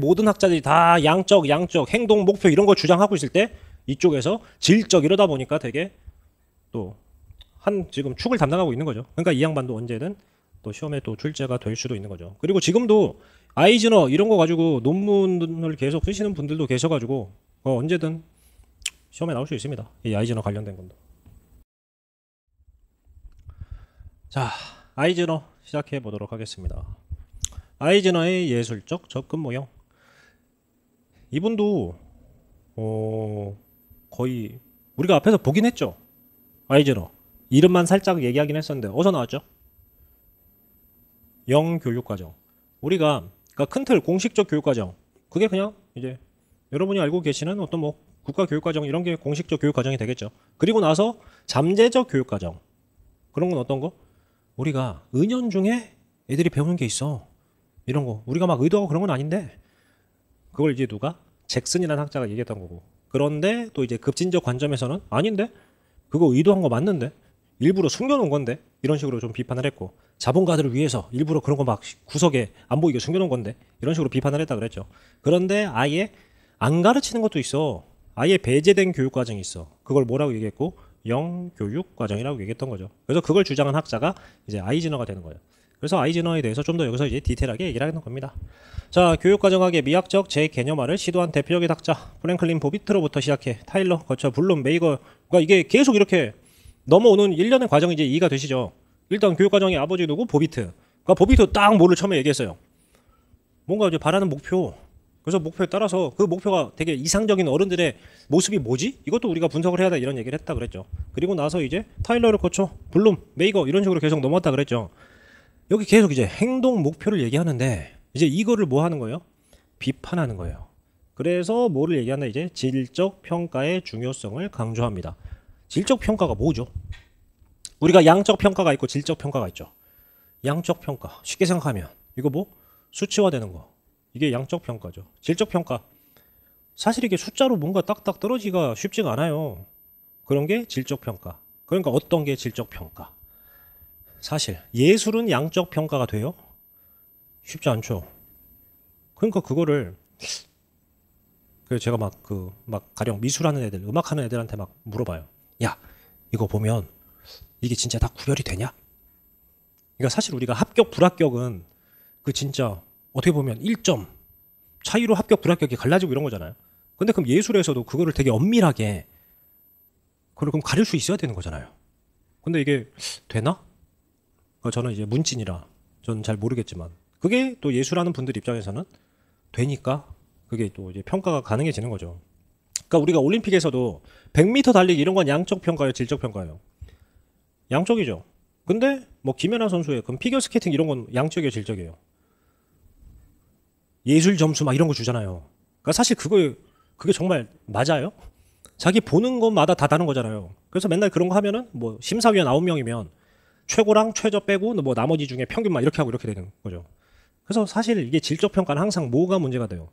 모든 학자들이 다 양적, 양적, 행동, 목표 이런 걸 주장하고 있을 때 이쪽에서 질적 이러다 보니까 되게 또 한 지금 축을 담당하고 있는 거죠. 그러니까 이 양반도 언제든 또 시험에 또 출제가 될 수도 있는 거죠. 그리고 지금도 아이즈너 이런 거 가지고 논문을 계속 쓰시는 분들도 계셔가지고 어 언제든 시험에 나올 수 있습니다. 이 아이즈너 관련된 건도. 자, 아이즈너 시작해 보도록 하겠습니다. 아이즈너의 예술적 접근 모형 이분도 어 거의 우리가 앞에서 보긴 했죠. 아이즈너 이름만 살짝 얘기하긴 했었는데 어디서 나왔죠? 영 교육과정. 우리가 그러니까 큰틀 공식적 교육과정. 그게 그냥 이제 여러분이 알고 계시는 어떤 뭐 국가 교육과정 이런 게 공식적 교육과정이 되겠죠. 그리고 나서 잠재적 교육과정. 그런 건 어떤 거? 우리가 은연 중에 애들이 배우는 게 있어. 이런 거. 우리가 막 의도하고 그런 건 아닌데 그걸 이제 누가 잭슨이라는 학자가 얘기했던 거고. 그런데 또 이제 급진적 관점에서는 아닌데 그거 의도한 거 맞는데 일부러 숨겨놓은 건데 이런 식으로 좀 비판을 했고 자본가들을 위해서 일부러 그런 거 막 구석에 안 보이게 숨겨놓은 건데 이런 식으로 비판을 했다 그랬죠. 그런데 아예 안 가르치는 것도 있어. 아예 배제된 교육 과정이 있어. 그걸 뭐라고 얘기했고 영교육 과정이라고 얘기했던 거죠. 그래서 그걸 주장한 학자가 이제 아이즈너가 되는 거예요. 그래서 아이즈너에 대해서 좀 더 여기서 이제 디테일하게 얘기를 하는 겁니다. 자, 교육과정학의 미학적 재개념화를 시도한 대표적인 학자 프랭클린 보비트로부터 시작해 타일러 거쳐 블룸 메이거 그러니까 이게 계속 이렇게 넘어오는 일련의 과정이 이제 이해가 되시죠. 일단 교육과정의 아버지 누구 보비트. 그러니까 보비트 딱 뭐를 처음에 얘기했어요. 뭔가 이제 바라는 목표. 그래서 목표에 따라서 그 목표가 되게 이상적인 어른들의 모습이 뭐지? 이것도 우리가 분석을 해야 돼 이런 얘기를 했다 그랬죠. 그리고 나서 이제 타일러를 거쳐 블룸, 메이거 이런 식으로 계속 넘어왔다 그랬죠. 여기 계속 이제 행동 목표를 얘기하는데 이제 이거를 뭐 하는 거예요? 비판하는 거예요. 그래서 뭐를 얘기하나 이제 질적 평가의 중요성을 강조합니다. 질적 평가가 뭐죠? 우리가 양적 평가가 있고 질적 평가가 있죠. 양적 평가 쉽게 생각하면 이거 뭐 수치화되는 거 이게 양적 평가죠. 질적 평가 사실 이게 숫자로 뭔가 딱딱 떨어지기가 쉽지가 않아요. 그런 게 질적 평가. 그러니까 어떤 게 질적 평가? 사실 예술은 양적 평가가 돼요? 쉽지 않죠. 그러니까 그거를 그 제가 막 그막 그 가령 미술하는 애들, 음악하는 애들한테 막 물어봐요. 야, 이거 보면 이게 진짜 다 구별이 되냐? 그러니까 사실 우리가 합격 불합격은 그 진짜 어떻게 보면 1점 차이로 합격 불합격이 갈라지고 이런 거잖아요. 근데 그럼 예술에서도 그거를 되게 엄밀하게 그걸 그럼 가릴 수 있어야 되는 거잖아요. 근데 이게 되나? 어, 저는 이제 문진이라 저는 잘 모르겠지만 그게 또 예술하는 분들 입장에서는 되니까 그게 또 이제 평가가 가능해지는 거죠. 그러니까 우리가 올림픽에서도 100m 달리기 이런 건 양적 평가예요, 질적 평가예요. 양쪽이죠. 근데 뭐 김연아 선수의 그럼 피겨 스케이팅 이런 건 양적이에요, 질적이에요. 예술 점수 막 이런 거 주잖아요. 그러니까 사실 그거 그게 정말 맞아요? 자기 보는 것마다 다 다른 거잖아요. 그래서 맨날 그런 거 하면은 뭐 심사위원 9명이면 최고랑 최저 빼고 뭐 나머지 중에 평균만 이렇게 하고 이렇게 되는 거죠. 그래서 사실 이게 질적 평가는 항상 뭐가 문제가 돼요?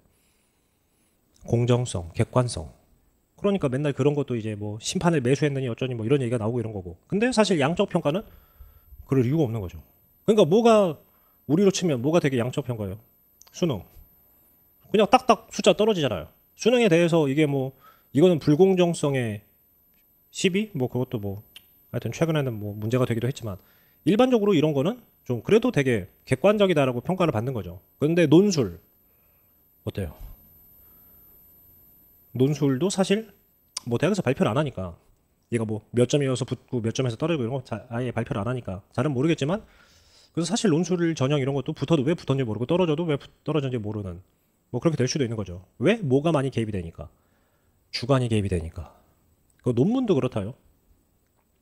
공정성, 객관성. 그러니까 맨날 그런 것도 이제 뭐 심판을 매수했느니 어쩌니 뭐 이런 얘기가 나오고 이런 거고. 근데 사실 양적 평가는 그럴 이유가 없는 거죠. 그러니까 뭐가 우리로 치면 뭐가 되게 양적 평가예요? 수능. 그냥 딱딱 숫자 떨어지잖아요. 수능에 대해서 이게 뭐 이거는 불공정성의 시비 뭐 그것도 뭐 하여튼 최근에는 뭐 문제가 되기도 했지만 일반적으로 이런 거는 좀 그래도 되게 객관적이다라고 평가를 받는 거죠. 그런데 논술 어때요? 논술도 사실 뭐 대학에서 발표를 안 하니까 얘가 뭐 몇 점이어서 붙고 몇 점에서 떨어지고 이런 거 자, 아예 발표를 안 하니까 잘은 모르겠지만 그래서 사실 논술 전형 이런 것도 붙어도 왜 붙었는지 모르고 떨어져도 왜 떨어졌는지 모르는 뭐 그렇게 될 수도 있는 거죠. 왜 뭐가 많이 개입이 되니까 주관이 개입이 되니까 그 논문도 그렇다요.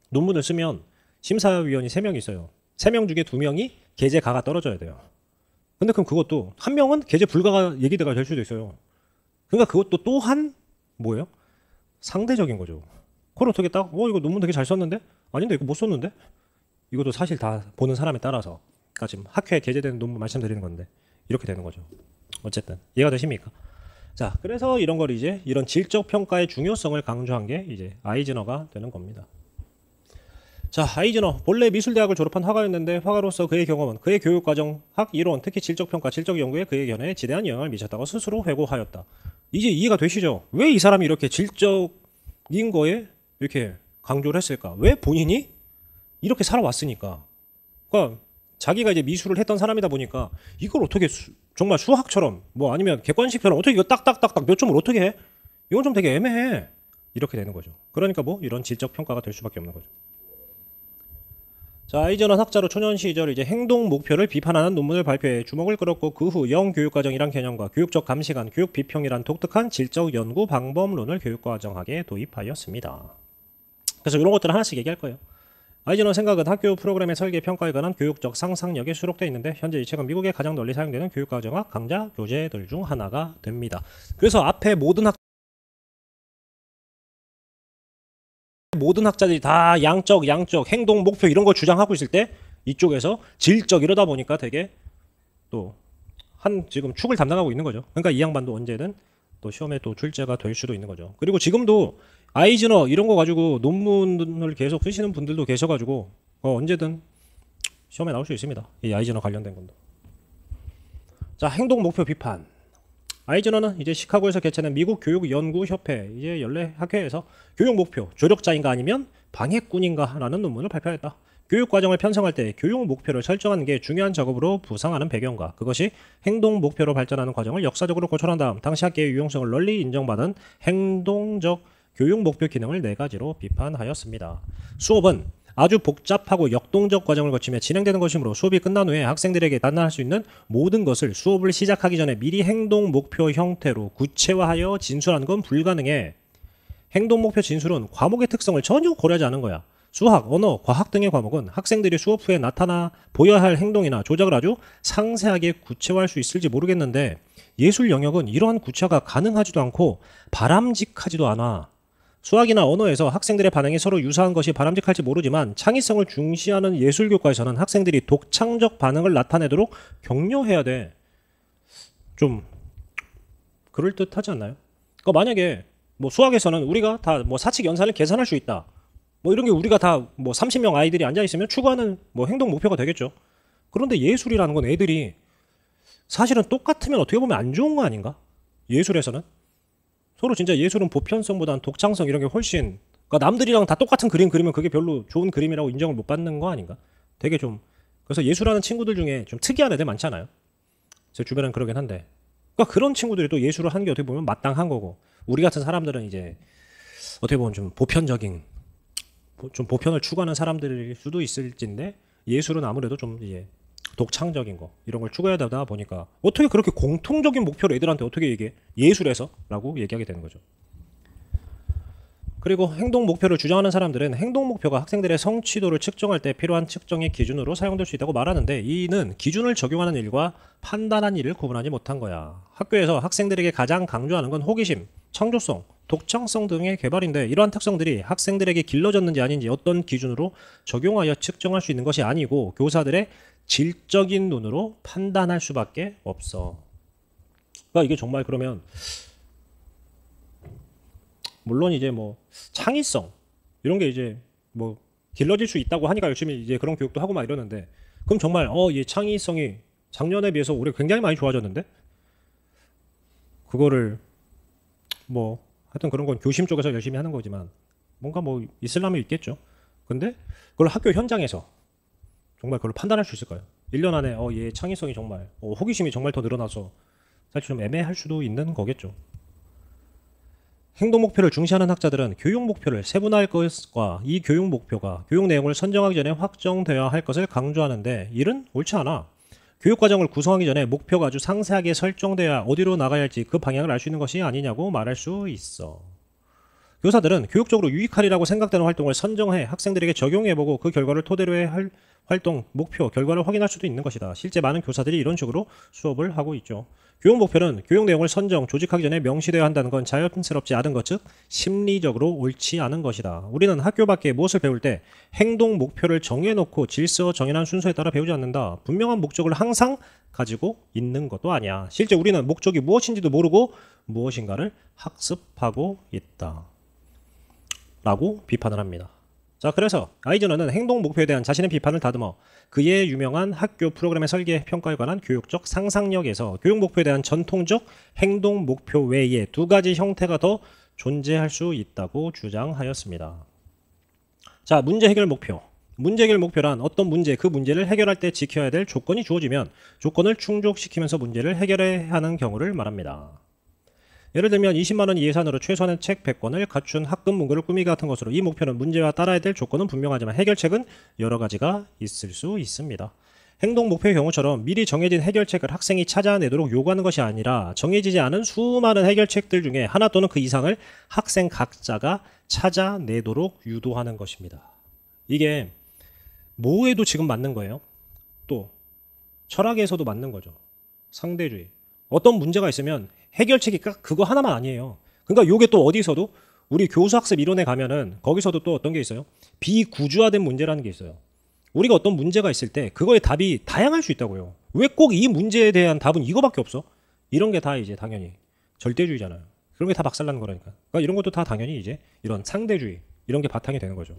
논문을 쓰면 심사위원이 3명 있어요. 3명 중에 2명이 게재 가가 떨어져야 돼요. 근데 그럼 그것도 한 명은 게재 불가가 얘기가 될 수도 있어요. 그러니까 그것도 또한 뭐예요? 상대적인 거죠. 그걸 어떻게 딱, 어, 이거 논문 되게 잘 썼는데? 아닌데, 이거 못 썼는데? 이것도 사실 다 보는 사람에 따라서. 그러니까 지금 학회에 게재되는 논문 말씀드리는 건데, 이렇게 되는 거죠. 어쨌든, 이해가 되십니까? 자, 그래서 이런 걸 이제, 이런 질적 평가의 중요성을 강조한 게 이제 아이즈너가 되는 겁니다. 자, 아이즈너 본래 미술대학을 졸업한 화가였는데 화가로서 그의 경험은 그의 교육과정, 학 이론, 특히 질적평가, 질적연구에 그의 견해에 지대한 영향을 미쳤다고 스스로 회고하였다. 이제 이해가 되시죠? 왜 이 사람이 이렇게 질적인 거에 이렇게 강조를 했을까? 왜 본인이 이렇게 살아왔으니까? 그러니까 자기가 이제 미술을 했던 사람이다 보니까 이걸 어떻게 수, 정말 수학처럼 뭐 아니면 객관식처럼 어떻게 이거 딱딱딱딱 몇 점을 어떻게 해? 이건 좀 되게 애매해. 이렇게 되는 거죠. 그러니까 뭐 이런 질적 평가가 될 수밖에 없는 거죠. 자, 아이젠는 학자로 초년 시절 이제 행동 목표를 비판하는 논문을 발표해 주목을 끌었고 그 후 영교육과정이란 개념과 교육적 감시관, 교육 비평이란 독특한 질적 연구 방법론을 교육과정학에 도입하였습니다. 그래서 이런 것들을 하나씩 얘기할 거예요. 아이젠의 생각은 학교 프로그램의 설계 평가에 관한 교육적 상상력에 수록되어 있는데 현재 이 책은 미국에 가장 널리 사용되는 교육과정학 강좌 교재들 중 하나가 됩니다. 그래서 앞에 모든 학 모든 학자들이 다 양적, 양적, 행동, 목표 이런 걸 주장하고 있을 때 이쪽에서 질적 이러다 보니까 되게 또 한 지금 축을 담당하고 있는 거죠. 그러니까 이 양반도 언제든 또 시험에 또 출제가 될 수도 있는 거죠. 그리고 지금도 아이즈너 이런 거 가지고 논문을 계속 쓰시는 분들도 계셔가지고 어, 언제든 시험에 나올 수 있습니다. 이 아이즈너 관련된 건도. 자 행동 목표 비판. 아이즈너는 이제 시카고에서 개최된 미국 교육연구협회 이제 연례 학회에서 교육 목표 조력자인가 아니면 방해꾼인가라는 논문을 발표했다. 교육 과정을 편성할 때 교육 목표를 설정하는 게 중요한 작업으로 부상하는 배경과 그것이 행동 목표로 발전하는 과정을 역사적으로 고찰한 다음 당시 학계의 유용성을 널리 인정받은 행동적 교육 목표 기능을 네 가지로 비판하였습니다. 수업은 아주 복잡하고 역동적 과정을 거치며 진행되는 것이므로 수업이 끝난 후에 학생들에게 단단할 수 있는 모든 것을 수업을 시작하기 전에 미리 행동 목표 형태로 구체화하여 진술하는 건 불가능해. 행동 목표 진술은 과목의 특성을 전혀 고려하지 않은 거야. 수학, 언어, 과학 등의 과목은 학생들이 수업 후에 나타나 보여야 할 행동이나 조작을 아주 상세하게 구체화할 수 있을지 모르겠는데 예술 영역은 이러한 구체화가 가능하지도 않고 바람직하지도 않아. 수학이나 언어에서 학생들의 반응이 서로 유사한 것이 바람직할지 모르지만 창의성을 중시하는 예술 교과에서는 학생들이 독창적 반응을 나타내도록 격려해야 돼. 좀 그럴 듯하지 않나요? 그러니까 만약에 뭐 수학에서는 우리가 다 뭐 사칙 연산을 계산할 수 있다. 뭐 이런 게 우리가 다 뭐 30명 아이들이 앉아 있으면 추구하는 뭐 행동 목표가 되겠죠. 그런데 예술이라는 건 애들이 사실은 똑같으면 어떻게 보면 안 좋은 거 아닌가? 예술에서는 서로 진짜 예술은 보편성보다는 독창성 이런 게 훨씬 그러니까 남들이랑 다 똑같은 그림 그리면 그게 별로 좋은 그림이라고 인정을 못 받는 거 아닌가? 되게 좀 그래서 예술하는 친구들 중에 좀 특이한 애들 많잖아요. 제주변은 그러긴 한데. 그러니까 그런 친구들이 또 예술을 하는 게 어떻게 보면 마땅한 거고 우리 같은 사람들은 이제 어떻게 보면 좀 보편적인 좀 보편을 추구하는 사람들일 수도 있을진데 예술은 아무래도 좀 이제 독창적인 거 이런 걸 추구해야 되다 보니까 어떻게 그렇게 공통적인 목표를 애들한테 어떻게 얘기해 예술에서라고 얘기하게 되는 거죠. 그리고 행동 목표를 주장하는 사람들은 행동 목표가 학생들의 성취도를 측정할 때 필요한 측정의 기준으로 사용될 수 있다고 말하는데 이는 기준을 적용하는 일과 판단한 일을 구분하지 못한 거야. 학교에서 학생들에게 가장 강조하는 건 호기심, 창조성, 독창성 등의 개발인데 이러한 특성들이 학생들에게 길러졌는지 아닌지 어떤 기준으로 적용하여 측정할 수 있는 것이 아니고 교사들의 질적인 눈으로 판단할 수밖에 없어. 그러니까 이게 정말 그러면 물론 이제 뭐 창의성 이런 게 이제 뭐 길러질 수 있다고 하니까 열심히 이제 그런 교육도 하고 막 이러는데 그럼 정말 어얘 창의성이 작년에 비해서 올해 굉장히 많이 좋아졌는데 그거를 뭐 하여튼 그런 건 교심 쪽에서 열심히 하는 거지만 뭔가 뭐 있을람이 있겠죠. 근데 그걸 학교 현장에서 정말 그걸 판단할 수 있을까요? 1년 안에 어, 얘 창의성이 정말 어, 호기심이 정말 더 늘어나서 사실 좀 애매할 수도 있는 거겠죠. 행동 목표를 중시하는 학자들은 교육 목표를 세분화할 것과 이 교육 목표가 교육 내용을 선정하기 전에 확정되어야 할 것을 강조하는데 이는 옳지 않아. 교육 과정을 구성하기 전에 목표가 아주 상세하게 설정돼야 어디로 나가야 할지 그 방향을 알 수 있는 것이 아니냐고 말할 수 있어. 교사들은 교육적으로 유익하리라고 생각되는 활동을 선정해 학생들에게 적용해보고 그 결과를 토대로 해할 활동, 목표, 결과를 확인할 수도 있는 것이다. 실제 많은 교사들이 이런 식으로 수업을 하고 있죠. 교육 목표는 교육 내용을 선정, 조직하기 전에 명시되어야 한다는 건 자연스럽지 않은 것, 즉 심리적으로 옳지 않은 것이다. 우리는 학교 밖에 무엇을 배울 때 행동 목표를 정해놓고 질서 정연한 순서에 따라 배우지 않는다. 분명한 목적을 항상 가지고 있는 것도 아니야. 실제 우리는 목적이 무엇인지도 모르고 무엇인가를 학습하고 있다. 라고 비판을 합니다. 자, 그래서 아이즈너는 행동 목표에 대한 자신의 비판을 다듬어 그의 유명한 학교 프로그램의 설계 평가에 관한 교육적 상상력에서 교육 목표에 대한 전통적 행동 목표 외에 두 가지 형태가 더 존재할 수 있다고 주장하였습니다. 자, 문제 해결 목표. 문제 해결 목표란 어떤 문제, 그 문제를 해결할 때 지켜야 될 조건이 주어지면 조건을 충족시키면서 문제를 해결해야 하는 경우를 말합니다. 예를 들면 20만 원 예산으로 최소한의 책 100권을 갖춘 학급 문구를 꾸미기 같은 것으로 이 목표는 문제와 따라야 될 조건은 분명하지만 해결책은 여러 가지가 있을 수 있습니다. 행동 목표의 경우처럼 미리 정해진 해결책을 학생이 찾아내도록 요구하는 것이 아니라 정해지지 않은 수많은 해결책들 중에 하나 또는 그 이상을 학생 각자가 찾아내도록 유도하는 것입니다. 이게 뭐에도 지금 맞는 거예요. 또 철학에서도 맞는 거죠. 상대주의. 어떤 문제가 있으면 해결책이 그, 그거 하나만 아니에요. 그러니까 요게 또 어디서도 우리 교수학습 이론에 가면은 거기서도 또 어떤 게 있어요? 비구조화된 문제라는 게 있어요. 우리가 어떤 문제가 있을 때 그거의 답이 다양할 수 있다고요. 왜 꼭 이 문제에 대한 답은 이거밖에 없어? 이런 게 다 이제 당연히 절대주의잖아요. 그런 게 다 박살나는 거라니까. 그러니까 이런 것도 다 당연히 이제 이런 상대주의 이런 게 바탕이 되는 거죠.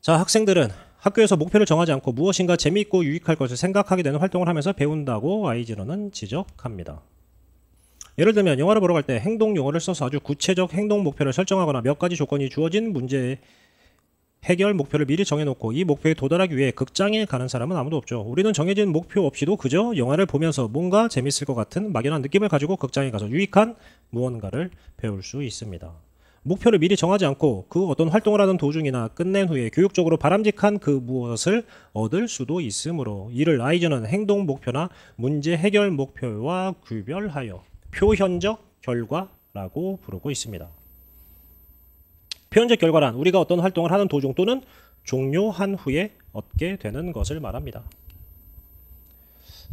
자, 학생들은 학교에서 목표를 정하지 않고 무엇인가 재미있고 유익할 것을 생각하게 되는 활동을 하면서 배운다고 아이즈너는 지적합니다. 예를 들면 영화를 보러 갈 때 행동 용어를 써서 아주 구체적 행동 목표를 설정하거나 몇 가지 조건이 주어진 문제 해결 목표를 미리 정해놓고 이 목표에 도달하기 위해 극장에 가는 사람은 아무도 없죠. 우리는 정해진 목표 없이도 그저 영화를 보면서 뭔가 재밌을 것 같은 막연한 느낌을 가지고 극장에 가서 유익한 무언가를 배울 수 있습니다. 목표를 미리 정하지 않고 그 어떤 활동을 하던 도중이나 끝낸 후에 교육적으로 바람직한 그 무엇을 얻을 수도 있으므로 이를 아이즈는 행동 목표나 문제 해결 목표와 구별하여 표현적 결과라고 부르고 있습니다. 표현적 결과란 우리가 어떤 활동을 하는 도중 또는 종료한 후에 얻게 되는 것을 말합니다.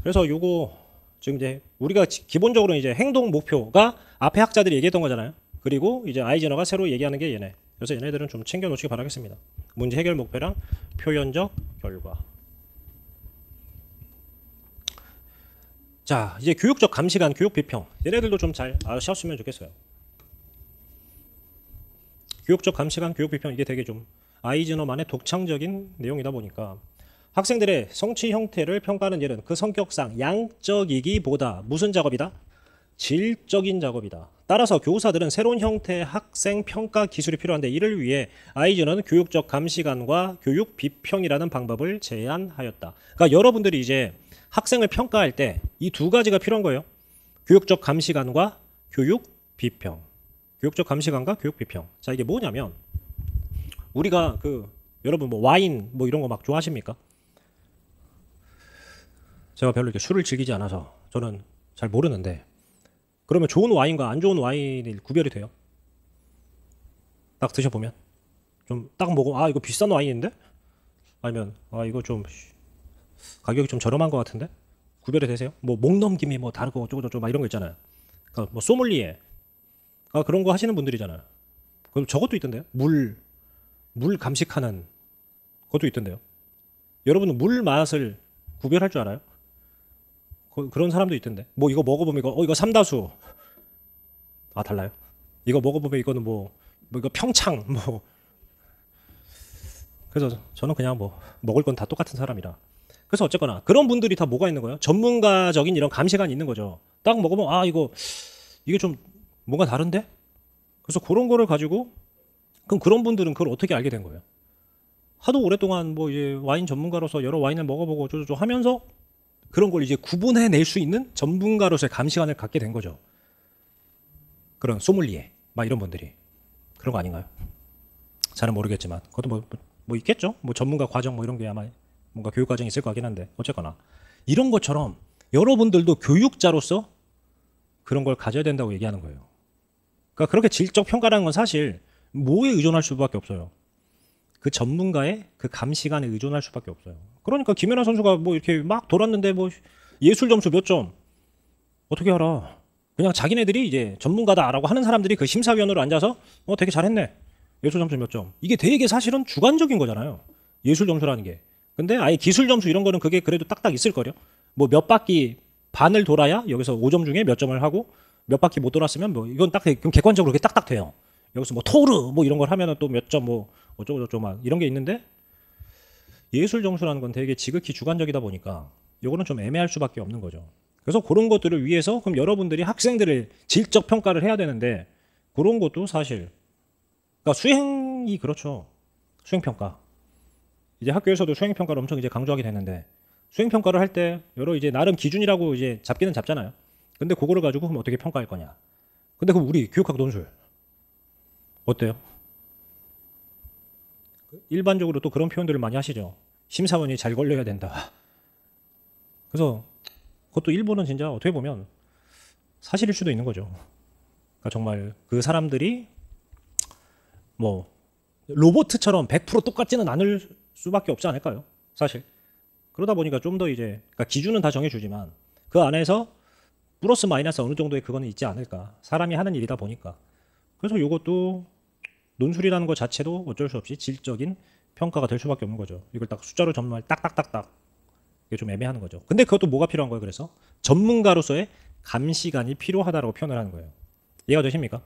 그래서 요거 지금 이제 우리가 기본적으로 이제 행동 목표가 앞에 학자들이 얘기했던 거잖아요. 그리고 이제 아이젠너가 새로 얘기하는 게 얘네. 그래서 얘네들은 좀 챙겨 놓으시기 바라겠습니다. 문제 해결 목표랑 표현적 결과. 자, 이제 교육적 감시관, 교육 비평. 얘네들도 좀 잘 아셨으면 좋겠어요. 교육적 감시관, 교육 비평 이게 되게 좀 아이즈너만의 독창적인 내용이다 보니까 학생들의 성취 형태를 평가하는 일은 그 성격상 양적이기보다 무슨 작업이다? 질적인 작업이다. 따라서 교사들은 새로운 형태의 학생 평가 기술이 필요한데 이를 위해 아이즈는 교육적 감시관과 교육 비평이라는 방법을 제안하였다. 그러니까 여러분들이 이제 학생을 평가할 때 이 두 가지가 필요한 거예요. 교육적 감시관과 교육 비평. 교육적 감시관과 교육 비평. 자, 이게 뭐냐면 우리가 그 여러분 뭐 와인 뭐 이런 거 막 좋아하십니까? 제가 별로 이렇게 술을 즐기지 않아서 저는 잘 모르는데 그러면 좋은 와인과 안 좋은 와인이 구별이 돼요? 딱 드셔보면 좀 딱 먹어 아 이거 비싼 와인인데 아니면 아 이거 좀 가격이 좀 저렴한 것 같은데 구별이 되세요? 뭐목 넘김이 뭐 다르고 어쩌고 저쩌고 막 이런 거 있잖아요. 그러니까 뭐 소믈리에 아, 그런 거 하시는 분들이잖아요. 그럼 저것도 있던데요. 물, 물 감식하는 것도 있던데요. 여러분은 물 맛을 구별할 줄 알아요? 그, 런 사람도 있던데. 뭐 이거 먹어보면 이거, 어, 이거 삼다수. 아, 달라요? 이거 먹어보면 이거는 뭐, 뭐 이거 평창, 뭐. 그래서 저는 그냥 뭐, 먹을 건 다 똑같은 사람이라. 그래서 어쨌거나 그런 분들이 다 뭐가 있는 거예요? 전문가적인 이런 감시관이 있는 거죠. 딱 먹으면 아 이거 이게 좀 뭔가 다른데? 그래서 그런 거를 가지고 그럼 그런 분들은 그걸 어떻게 알게 된 거예요? 하도 오랫동안 뭐 이제 와인 전문가로서 여러 와인을 먹어보고 조조조 하면서 그런 걸 이제 구분해낼 수 있는 전문가로서의 감시관을 갖게 된 거죠. 그런 소믈리에 막 이런 분들이 그런 거 아닌가요? 잘은 모르겠지만 그것도 뭐, 뭐, 뭐 있겠죠. 뭐 전문가 과정 뭐 이런 게 아마 뭔가 교육 과정이 있을 것 같긴 한데 어쨌거나 이런 것처럼 여러분들도 교육자로서 그런 걸 가져야 된다고 얘기하는 거예요. 그러니까 그렇게 질적 평가라는 건 사실 뭐에 의존할 수밖에 없어요. 그 전문가의 그 감시관에 의존할 수밖에 없어요. 그러니까 김연아 선수가 뭐 이렇게 막 돌았는데 뭐 예술 점수 몇 점 어떻게 알아? 그냥 자기네들이 이제 전문가다라고 하는 사람들이 그 심사위원으로 앉아서 어 되게 잘했네 예술 점수 몇 점 이게 되게 사실은 주관적인 거잖아요. 예술 점수라는 게 근데 아예 기술 점수 이런 거는 그게 그래도 딱딱 있을 거요뭐 몇 바퀴 반을 돌아야 여기서 5점 중에 몇 점을 하고 몇 바퀴 못 돌았으면 뭐 이건 딱 그럼 객관적으로 그렇게 딱딱 돼요. 여기서 뭐 토르 뭐 이런 걸 하면은 또 몇 점 뭐 어쩌고 저쩌고 막 이런 게 있는데 예술 점수라는 건 되게 지극히 주관적이다 보니까 요거는 좀 애매할 수밖에 없는 거죠. 그래서 그런 것들을 위해서 그럼 여러분들이 학생들을 질적 평가를 해야 되는데 그런 것도 사실 그러니까 수행이 그렇죠. 수행 평가. 이제 학교에서도 수행 평가를 엄청 이제 강조하게 되는데 수행 평가를 할 때 여러 이제 나름 기준이라고 이제 잡기는 잡잖아요. 근데 그거를 가지고 그럼 어떻게 평가할 거냐? 근데 그럼 우리 교육학 논술 어때요? 그 일반적으로 또 그런 표현들을 많이 하시죠. 심사원이 잘 걸려야 된다. 그래서 그것도 일본은 진짜 어떻게 보면 사실일 수도 있는 거죠. 그러니까 정말 그 사람들이 뭐 로봇처럼 100% 똑같지는 않을 수밖에 없지 않을까요? 사실. 그러다 보니까 좀 더 이제 그러니까 기준은 다 정해주지만 그 안에서 플러스 마이너스 어느 정도의 그거는 있지 않을까. 사람이 하는 일이다 보니까. 그래서 이것도 논술이라는 것 자체도 어쩔 수 없이 질적인 평가가 될 수밖에 없는 거죠. 이걸 딱 숫자로 전문할 딱딱딱딱 이게 좀 애매한 거죠. 근데 그것도 뭐가 필요한 거예요? 그래서 전문가로서의 감시관이 필요하다라고 표현을 하는 거예요. 이해가 되십니까?